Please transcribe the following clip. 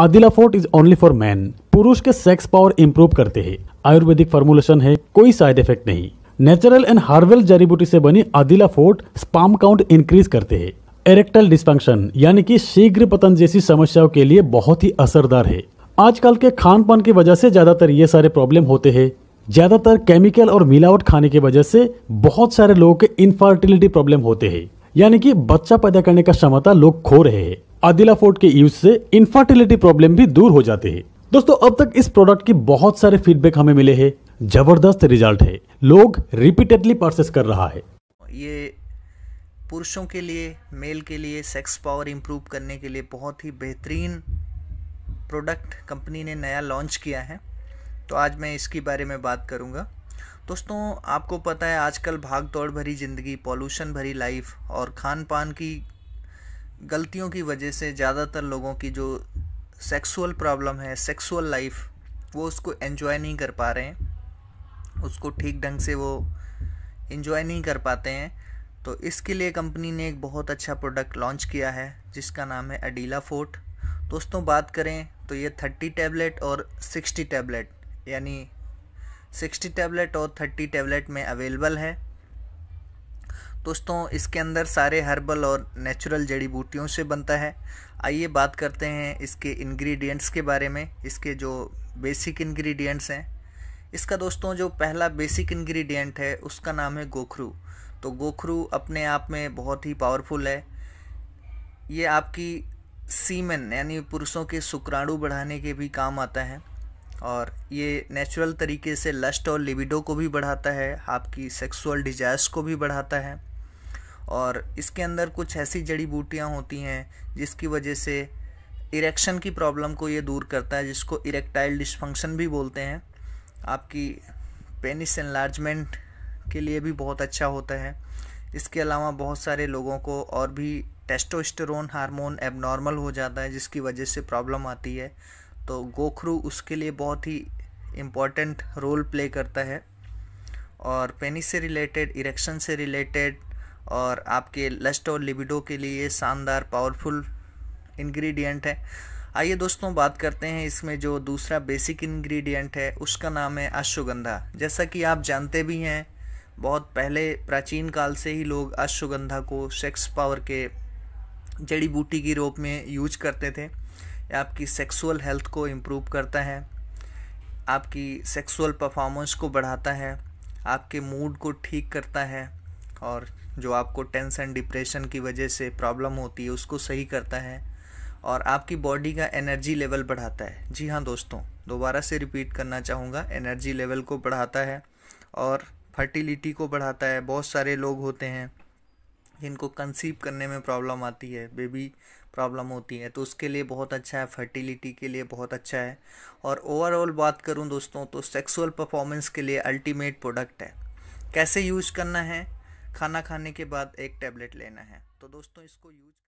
आदिला fort is only for man पुरुष के sex power improve करते हैं आयुर्वेदिक फॉर्मुलेशन है कोई साइड इफेक्ट नहीं नेचुरल एंड हार्बल जड़ी बूटी से बनी Adila fort sperm count increase करते हैं एरेक्टल डिस्फंक्शन यानी कि शीघ्र पतन जैसी समस्याओं के लिए बहुत ही असरदार है आजकल के खान पान की वजह से ज्यादातर ये सारे प्रॉब्लम होते हैं ज्यादातर केमिकल और मिलावट खाने की वजह से बहुत सारे लोगों के इनफर्टिलिटी प्रॉब्लम होते हैं यानी कि बच्चा पैदा करने का क्षमता लोग खो रहे हैं आदिला फोर्ट के यूज से इनफर्टिलिटी प्रॉब्लम भी दूर हो जाते हैं दोस्तों अब तक इस प्रोडक्ट की बहुत सारे फीडबैक हमें मिले हैं जबरदस्त रिजल्ट है लोग रिपीटेडली परचेस कर रहा है ये पुरुषों के लिए मेल के लिए सेक्स पावर इम्प्रूव करने के लिए बहुत ही बेहतरीन प्रोडक्ट कंपनी ने नया लॉन्च किया है तो आज मैं इसके बारे में बात करूँगा दोस्तों आपको पता है आजकल भाग दौड़ भरी ज़िंदगी पॉल्यूशन भरी लाइफ और खान पान की गलतियों की वजह से ज़्यादातर लोगों की जो सेक्सुअल प्रॉब्लम है सेक्सुअल लाइफ वो उसको एंजॉय नहीं कर पा रहे हैं उसको ठीक ढंग से वो इन्जॉय नहीं कर पाते हैं तो इसके लिए कंपनी ने एक बहुत अच्छा प्रोडक्ट लॉन्च किया है जिसका नाम है अडीला फोर्ट दोस्तों बात करें तो ये थर्टी टैबलेट और सिक्सटी टैबलेट यानी सिक्सटी टैबलेट और थर्टी टैबलेट में अवेलेबल है दोस्तों इसके अंदर सारे हर्बल और नेचुरल जड़ी बूटियों से बनता है आइए बात करते हैं इसके इंग्रेडिएंट्स के बारे में इसके जो बेसिक इंग्रेडिएंट्स हैं इसका दोस्तों जो पहला बेसिक इंग्रेडिएंट है उसका नाम है गोखरू तो गोखरू अपने आप में बहुत ही पावरफुल है ये आपकी सीमेन यानी पुरुषों के शुक्राणु बढ़ाने के भी काम आता है और ये नेचुरल तरीके से लस्ट और लिबिडो को भी बढ़ाता है आपकी सेक्सुअल डिजायर्स को भी बढ़ाता है और इसके अंदर कुछ ऐसी जड़ी बूटियाँ होती हैं जिसकी वजह से इरेक्शन की प्रॉब्लम को ये दूर करता है जिसको इरेक्टाइल डिस्फंक्शन भी बोलते हैं आपकी पेनिस एनलार्जमेंट के लिए भी बहुत अच्छा होता है इसके अलावा बहुत सारे लोगों को और भी टेस्टोस्टेरोन हार्मोन एबनॉर्मल हो जाता है जिसकी वजह से प्रॉब्लम आती है तो गोखरू उसके लिए बहुत ही इम्पॉर्टेंट रोल प्ले करता है और पेनिस से रिलेटेड इरेक्शन से रिलेटेड और आपके लस्ट और लिबिडो के लिए शानदार पावरफुल इंग्रेडिएंट है आइए दोस्तों बात करते हैं इसमें जो दूसरा बेसिक इंग्रेडिएंट है उसका नाम है अश्वगंधा जैसा कि आप जानते भी हैं बहुत पहले प्राचीन काल से ही लोग अश्वगंधा को सेक्स पावर के जड़ी बूटी के रूप में यूज करते थे आपकी सेक्सुअल हेल्थ को इम्प्रूव करता है आपकी सेक्सुअल परफॉर्मेंस को बढ़ाता है आपके मूड को ठीक करता है और जो आपको टेंशन डिप्रेशन की वजह से प्रॉब्लम होती है उसको सही करता है और आपकी बॉडी का एनर्जी लेवल बढ़ाता है जी हाँ दोस्तों दोबारा से रिपीट करना चाहूँगा एनर्जी लेवल को बढ़ाता है और फर्टिलिटी को बढ़ाता है बहुत सारे लोग होते हैं जिनको कंसीव करने में प्रॉब्लम आती है बेबी प्रॉब्लम होती है तो उसके लिए बहुत अच्छा है फर्टिलिटी के लिए बहुत अच्छा है और ओवरऑल बात करूँ दोस्तों तो सेक्सुअल परफॉर्मेंस के लिए अल्टीमेट प्रोडक्ट है कैसे यूज करना है खाना खाने के बाद एक टैबलेट लेना है तो दोस्तों इसको यूज